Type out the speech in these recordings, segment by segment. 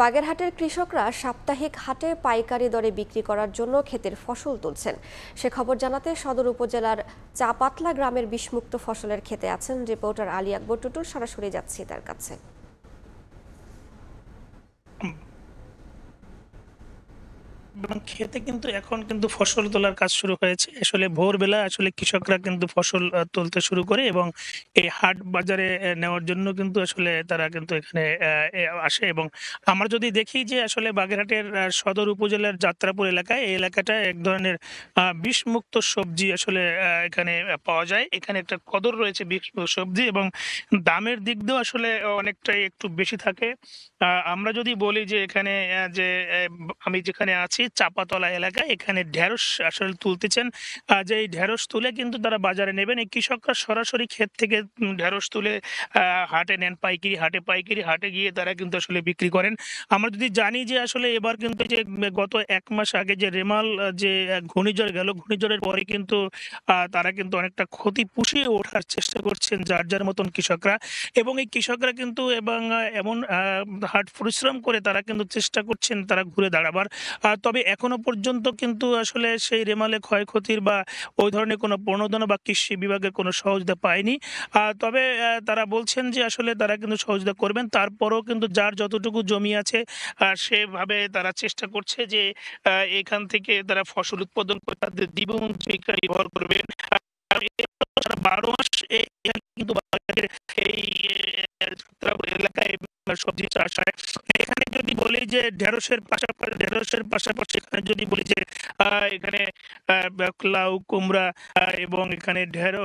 বাগেরহাটের কৃষকরা সাপ্তাহিক হাটে পাইকারি দরে বিক্রি করার জন্য ক্ষেতের ফসল তুলছেন সে খবর জানাতে সদর উপজেলার চাপাতলা গ্রামের বিষমুক্ত ফসলের খেতে আছেন রিপোর্টার আলী আকবর টুটুল সরাসরি যাচ্ছি তার কাছে এবং খেতে কিন্তু এখন কিন্তু ফসল তোলার কাজ শুরু হয়েছে আসলে ভোরবেলা আসলে কৃষকরা কিন্তু ফসল তুলতে শুরু করে এবং এই হাট বাজারে নেওয়ার জন্য কিন্তু আসলে তারা কিন্তু এখানে আসে এবং আমরা যদি দেখি যে আসলে বাগেরহাটের সদর উপজেলার যাত্রাপুর এলাকায় এই এলাকাটা এক ধরনের বিষমুক্ত সবজি আসলে এখানে পাওয়া যায় এখানে একটা কদর রয়েছে বিষ সবজি এবং দামের দিক দিয়েও আসলে অনেকটাই একটু বেশি থাকে আমরা যদি বলি যে এখানে যে আমি যেখানে আছি চাপাতলা এলাকায় এখানে ঢেঁড়স আসলে তুলতেছেন যে এই ঢেঁড়স তুলে কিন্তু তারা বাজারে নেবেন এই কৃষকরা সরাসরি ক্ষেত থেকে ঢেঁড়স তুলে হাটে নেন পাইকিরি হাটে পাইকিরি হাটে গিয়ে তারা কিন্তু আসলে বিক্রি করেন আমরা যদি জানি যে আসলে এবার কিন্তু যে গত এক মাস আগে যে রেমাল যে ঘূর্ণিঝড় গেল ঘূর্ণিঝড়ের পরে কিন্তু তারা কিন্তু অনেকটা ক্ষতি পুষিয়ে ওঠার চেষ্টা করছেন যার যার মতন কৃষকরা এবং এই কৃষকরা কিন্তু এবং এমন হাট পরিশ্রম করে তারা কিন্তু চেষ্টা করছেন তারা ঘুরে দাঁড়াবার তবে তবে এখনো পর্যন্ত কিন্তু আসলে সেই রেমালে ক্ষয়ক্ষতির বা ওই ধরনের কোনো প্রণোদনা বা কৃষি বিভাগের কোনো সহযোগিতা পায়নি তবে তারা বলছেন যে আসলে তারা কিন্তু সহযোগিতা করবেন তারপরেও কিন্তু যার যতটুকু জমি আছে সেভাবে তারা চেষ্টা করছে যে এখান থেকে তারা ফসল উৎপাদন করে তাদের জীবন জীবিকা নির্ভর করবেন বারো মাস কিন্তু এই এলাকায় সবজি চাষ হয় এখানে যদি বলি যে ঢেঁড়সের পাশাপাশি ঢেঁড়সের পাশাপাশি এখানে যদি বলি যে এখানে লাউ কুমড়া এবং এখানে ঢেঁড়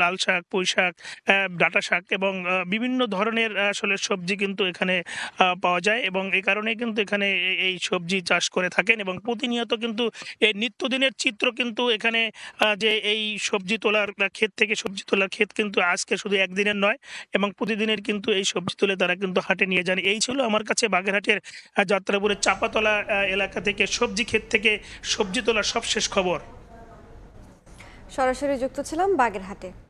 লাল শাক পুঁই শাক ডাটা শাক এবং বিভিন্ন ধরনের আসলে সবজি কিন্তু এখানে পাওয়া যায় এবং এই কারণে কিন্তু এখানে এই সবজি চাষ করে থাকেন এবং প্রতিনিয়ত কিন্তু এই নিত্যদিনের চিত্র কিন্তু এখানে যে এই সবজি তোলার ক্ষেত থেকে সবজি তোলার ক্ষেত কিন্তু আজকে শুধু একদিনের নয় এবং প্রতিদিনের কিন্তু এই সবজি তুলে তারা কিন্তু হাটে নিয়ে যান এই ছিল আমার কাছে বাগের বাগেরহাটের যাত্রাপুরের চাপাতলা এলাকা থেকে সবজি ক্ষেত থেকে সবজি তোলার সবশেষ খবর সরাসরি যুক্ত ছিলাম বাগেরহাটে